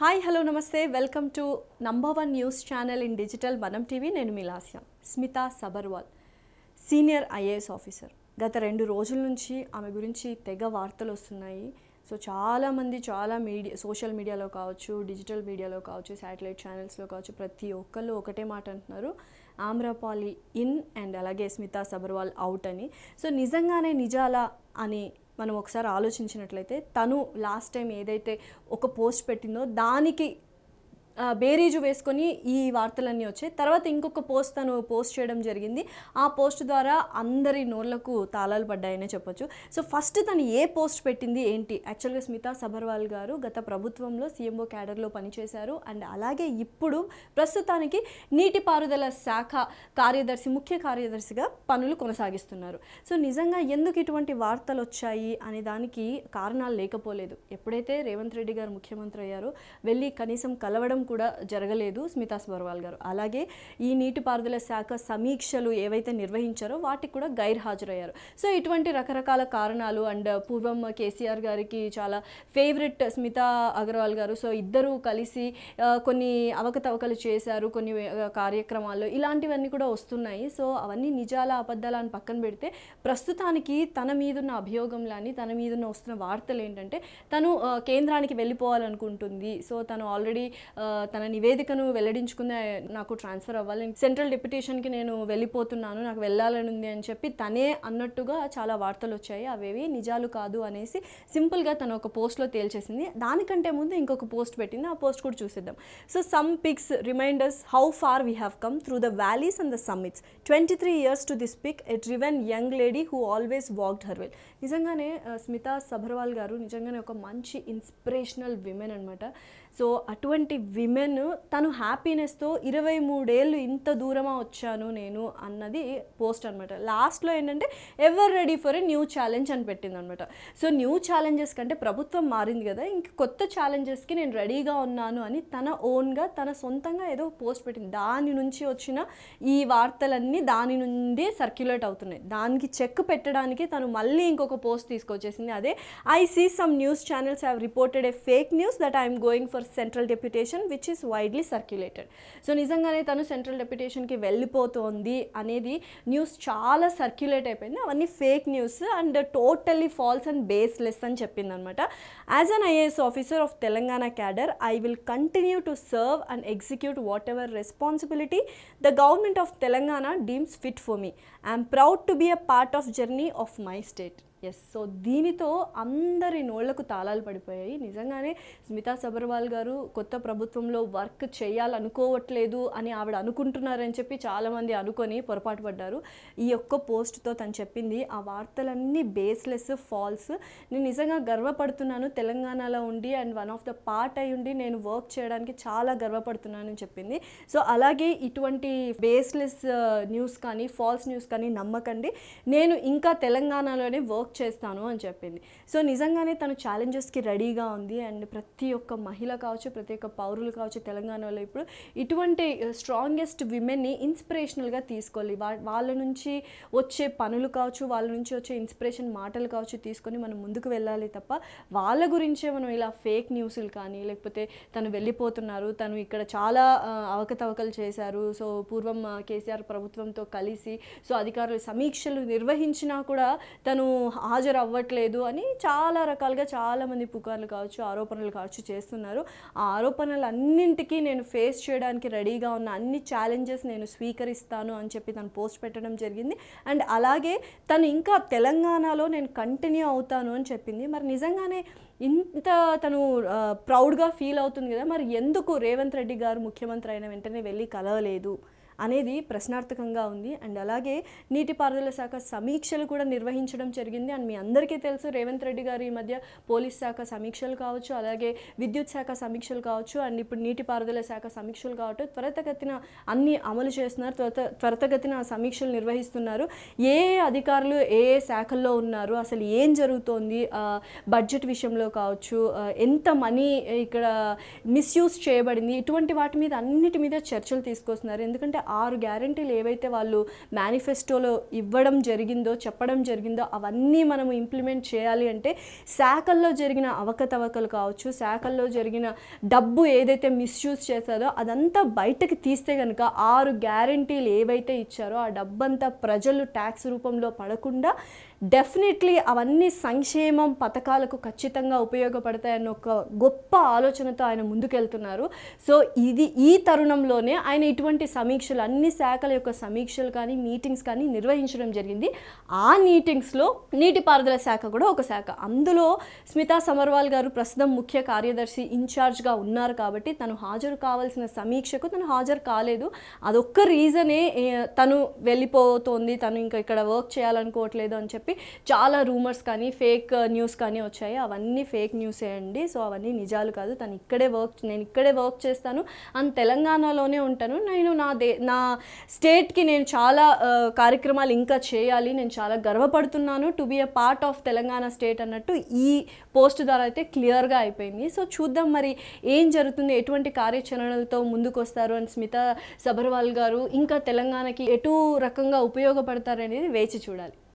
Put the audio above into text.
hi hello నమస్తే welcome to number one news channel in digital Manam TV నేను మిలాస్యా Smita Sabharwal senior IAS officer గత రెండు రోజుల నుంచి ఆమె గురించి తెగ వార్తలు వస్తున్నాయి సో చాలామంది చాలా మీడియా సోషల్ మీడియాలో కావచ్చు డిజిటల్ మీడియాలో కావచ్చు శాటిలైట్ ఛానల్స్లో కావచ్చు ప్రతి ఒక్కళ్ళు ఒకటే మాట అంటున్నారు ఆమ్రపాలి ఇన్ అండ్ అలాగే స్మితా సబర్వాల్ అవుట్ అని సో నిజంగానే నిజాల అని మనం ఒకసారి ఆలోచించినట్లయితే తను లాస్ట్ టైం ఏదైతే ఒక పోస్ట్ పెట్టిందో దానికి బేరీజు వేసుకొని ఈ వార్తలన్నీ వచ్చాయి తర్వాత ఇంకొక పోస్ట్ తను పోస్ట్ చేయడం జరిగింది ఆ పోస్ట్ ద్వారా అందరి నోళ్లకు తాళాలు పడ్డాయనే చెప్పొచ్చు సో ఫస్ట్ తను ఏ పోస్ట్ పెట్టింది ఏంటి యాక్చువల్గా స్మితా సబర్వాల్ గారు గత ప్రభుత్వంలో సీఎంఓ క్యాడర్లో పనిచేశారు అండ్ అలాగే ఇప్పుడు ప్రస్తుతానికి నీటిపారుదల శాఖ కార్యదర్శి ముఖ్య కార్యదర్శిగా పనులు కొనసాగిస్తున్నారు సో నిజంగా ఎందుకు ఇటువంటి వార్తలు వచ్చాయి అనే దానికి కారణాలు లేకపోలేదు ఎప్పుడైతే రేవంత్ రెడ్డి గారు ముఖ్యమంత్రి అయ్యారో వెళ్ళి కనీసం కలవడం కూడా జరగలేదు స్మితా స్బర్వాల్ గారు అలాగే ఈ నీటిపారుదల శాఖ సమీక్షలు ఏవైతే నిర్వహించారో వాటికి కూడా గైర్ హాజరయ్యారు సో ఇటువంటి రకరకాల కారణాలు అండ్ పూర్వం కేసీఆర్ గారికి చాలా ఫేవరెట్ స్మితా అగర్వాల్ గారు సో ఇద్దరు కలిసి కొన్ని అవకతవకలు చేశారు కొన్ని కార్యక్రమాల్లో ఇలాంటివన్నీ కూడా వస్తున్నాయి సో అవన్నీ నిజాల అబద్ధాల అని పక్కన పెడితే ప్రస్తుతానికి తన మీదున్న అభియోగంలాని తన మీదున్న వస్తున్న వార్తలు ఏంటంటే తను కేంద్రానికి వెళ్ళిపోవాలనుకుంటుంది సో తను ఆల్రెడీ తన నివేదికను వెల్లడించుకునే నాకు ట్రాన్స్ఫర్ అవ్వాలి సెంట్రల్ డిప్యుటేషన్కి నేను వెళ్ళిపోతున్నాను నాకు వెళ్ళాలని ఉంది అని చెప్పి తనే అన్నట్టుగా చాలా వార్తలు వచ్చాయి అవేవి నిజాలు కాదు అనేసి సింపుల్గా తను ఒక పోస్ట్లో తేల్చేసింది దానికంటే ముందు ఇంకొక పోస్ట్ పెట్టింది ఆ పోస్ట్ కూడా చూసేద్దాం so some pics reminders how far we have come through the valleys and the summits twenty three years to this pic a driven young lady who always walked her well నిజంగానే స్మితా సభర్వాల్ గారు నిజంగానే ఒక మంచి inspirational women అనమాట so అటువంటి వి women తను హ్యాపీనెస్తో ఇరవై మూడేళ్ళు ఇంత దూరమా వచ్చాను నేను అన్నది పోస్ట్ అనమాట లాస్ట్లో ఏంటంటే ever ready for a new challenge అని పెట్టింది అనమాట సో న్యూ ఛాలెంజెస్ కంటే ప్రభుత్వం మారింది కదా ఇంక కొత్త ఛాలెంజెస్కి నేను రెడీగా ఉన్నాను అని తన ఓన్గా తన సొంతంగా ఏదో పోస్ట్ పెట్టింది దాని నుంచి వచ్చిన ఈ వార్తలన్నీ దాని నుండి సర్క్యులేట్ అవుతున్నాయి దానికి చెక్ పెట్టడానికి తను మళ్ళీ ఇంకొక పోస్ట్ తీసుకొచ్చేసింది అదే I see some news channels have reported a fake news that I'm going for central deputation which is widely circulated so నిజంగానే తను సెంట్రల్ డెప్యుటేషన్కి వెళ్ళిపోతోంది అనేది న్యూస్ చాలా సర్క్యులేట్ అయిపోయింది అవన్నీ fake news and totally false and baseless అని చెప్పిందనమాట as an IAS officer of Telangana cadre I will continue to serve and execute whatever responsibility the government of Telangana deems fit for me I'm proud to be a part of journey of my state yes so దీనితో అందరి నోళ్లకు తాళాలు పడిపోయాయి నిజంగానే స్మితా సబర్వాల్ గారు కొత్త ప్రభుత్వంలో work చేయాలనుకోవట్లేదు అని ఆవిడ అనుకుంటున్నారని చెప్పి చాలామంది అనుకొని పొరపాటు పడ్డారు ఈ యొక్క పోస్ట్తో తను చెప్పింది ఆ వార్తలన్నీ బేస్లెస్ ఫాల్స్ నేను నిజంగా గర్వపడుతున్నాను తెలంగాణలో ఉండి and one of the part అయి ఉండి నేను వర్క్ చేయడానికి చాలా గర్వపడుతున్నానని చెప్పింది సో అలాగే ఇటువంటి బేస్లెస్ న్యూస్ uh, కానీ ఫాల్స్ న్యూస్ కానీ నమ్మకండి నేను ఇంకా తెలంగాణలోనే వర్క్ చేస్తాను అని చెప్పింది సో నిజంగానే తను ఛాలెంజెస్కి రెడీగా ఉంది అండ్ ప్రతి ఒక్క మహిళ కావచ్చు ప్రతి ఒక్క పౌరులు కావచ్చు తెలంగాణలో ఇప్పుడు ఇటువంటి స్ట్రాంగెస్ట్ విమెన్ని ఇన్స్పిరేషనల్గా తీసుకోవాలి వాళ్ళ నుంచి వచ్చే పనులు కావచ్చు వాళ్ళ నుంచి వచ్చే ఇన్స్పిరేషన్ మాటలు కావచ్చు తీసుకొని మనం ముందుకు వెళ్ళాలి తప్ప వాళ్ళ గురించే మనం ఇలా ఫేక్ న్యూస్లు కానీ లేకపోతే తను వెళ్ళిపోతున్నారు తను ఇక్కడ చాలా uh, అవకతవకలు చేశారు సో పూర్వం uh, కేసీఆర్ ప్రభుత్వంతో కలిసి సో అధికారులు సమీక్షలు నిర్వహించినా కూడా తను హాజరు అవ్వట్లేదు అని చాలా రకాలుగా చాలామంది పుకార్లు కావచ్చు ఆరోపణలు కావచ్చు చేస్తున్నారు ఆ ఆరోపణలు అన్నింటికీ నేను ఫేస్ చేయడానికి రెడీగా ఉన్న అన్ని ఛాలెంజెస్ నేను స్వీకరిస్తాను అని చెప్పి తను పోస్ట్ పెట్టడం జరిగింది అండ్ అలాగే తను ఇంకా తెలంగాణలో నేను కంటిన్యూ అవుతాను అని చెప్పింది మరి నిజంగానే ఇంత తను ప్రౌడ్గా ఫీల్ అవుతుంది కదా మరి ఎందుకు రేవంత్ రెడ్డి గారు ముఖ్యమంత్రి అయిన వెంటనే వెళ్ళి కలవలేదు అనేది ప్రశ్నార్థకంగా ఉంది అండ్ అలాగే నీటిపారుదల శాఖ సమీక్షలు కూడా నిర్వహించడం జరిగింది అండ్ మీ అందరికీ తెలుసు రేవంత్ రెడ్డి గారు ఈ మధ్య పోలీస్ శాఖ సమీక్షలు కావచ్చు అలాగే విద్యుత్ శాఖ సమీక్షలు కావచ్చు అండ్ ఇప్పుడు నీటిపారుదల శాఖ సమీక్షలు కావచ్చు త్వరతగతిన అన్ని అమలు చేస్తున్నారు త్వర త్వరతగతిన సమీక్షలు నిర్వహిస్తున్నారు ఏ అధికారులు ఏ ఏ శాఖల్లో ఉన్నారు అసలు ఏం జరుగుతోంది బడ్జెట్ విషయంలో కావచ్చు ఎంత మనీ ఇక్కడ మిస్యూజ్ చేయబడింది ఇటువంటి వాటి మీద అన్నిటి మీద చర్చలు తీసుకొస్తున్నారు ఎందుకంటే ఆరు గ్యారంటీలు ఏవైతే వాళ్ళు మేనిఫెస్టోలో ఇవ్వడం జరిగిందో చెప్పడం జరిగిందో అవన్నీ మనం ఇంప్లిమెంట్ చేయాలి అంటే శాఖల్లో జరిగిన అవకతవకలు కావచ్చు శాఖల్లో జరిగిన డబ్బు ఏదైతే మిస్యూజ్ చేస్తారో అదంతా బయటకు తీస్తే కనుక ఆరు గ్యారంటీలు ఏవైతే ఇచ్చారో ఆ డబ్బంతా ప్రజలు ట్యాక్స్ రూపంలో పడకుండా డెఫినెట్లీ అవన్నీ సంక్షేమం పథకాలకు ఖచ్చితంగా ఉపయోగపడతాయన్న ఒక గొప్ప ఆలోచనతో ఆయన ముందుకెళ్తున్నారు సో ఇది ఈ తరుణంలోనే ఆయన ఇటువంటి సమీక్షలు అన్ని శాఖల యొక్క సమీక్షలు కానీ మీటింగ్స్ కానీ నిర్వహించడం జరిగింది ఆ మీటింగ్స్లో నీటిపారుదల శాఖ కూడా ఒక శాఖ అందులో స్మితా సమర్వాల్ గారు ప్రస్తుతం ముఖ్య కార్యదర్శి ఇన్ఛార్జ్గా ఉన్నారు కాబట్టి తను హాజరు కావాల్సిన సమీక్షకు తను హాజరు కాలేదు అదొక్క రీజనే తను వెళ్ళిపోతోంది తను ఇంకా ఇక్కడ వర్క్ చేయాలనుకోవట్లేదు అని చెప్పి చెప్పి చాలా రూమర్స్ కానీ ఫేక్ న్యూస్ uh, కానీ వచ్చాయి అవన్నీ ఫేక్ న్యూసే అండి సో అవన్నీ నిజాలు కాదు తను ఇక్కడే వర్క్ నేను ఇక్కడే వర్క్ చేస్తాను అండ్ తెలంగాణలోనే ఉంటాను నేను నా దే నా స్టేట్కి నేను చాలా uh, కార్యక్రమాలు ఇంకా చేయాలి నేను చాలా గర్వపడుతున్నాను to be a part of Telangana state అన్నట్టు ఈ పోస్ట్ ద్వారా అయితే క్లియర్గా అయిపోయింది సో చూద్దాం మరి ఏం జరుగుతుంది ఎటువంటి కార్యాచరణలతో ముందుకు వస్తారు అని స్మిత సబర్వాల్ గారు ఇంకా తెలంగాణకి ఎటు రకంగా ఉపయోగపడతారు అనేది వేచి చూడాలి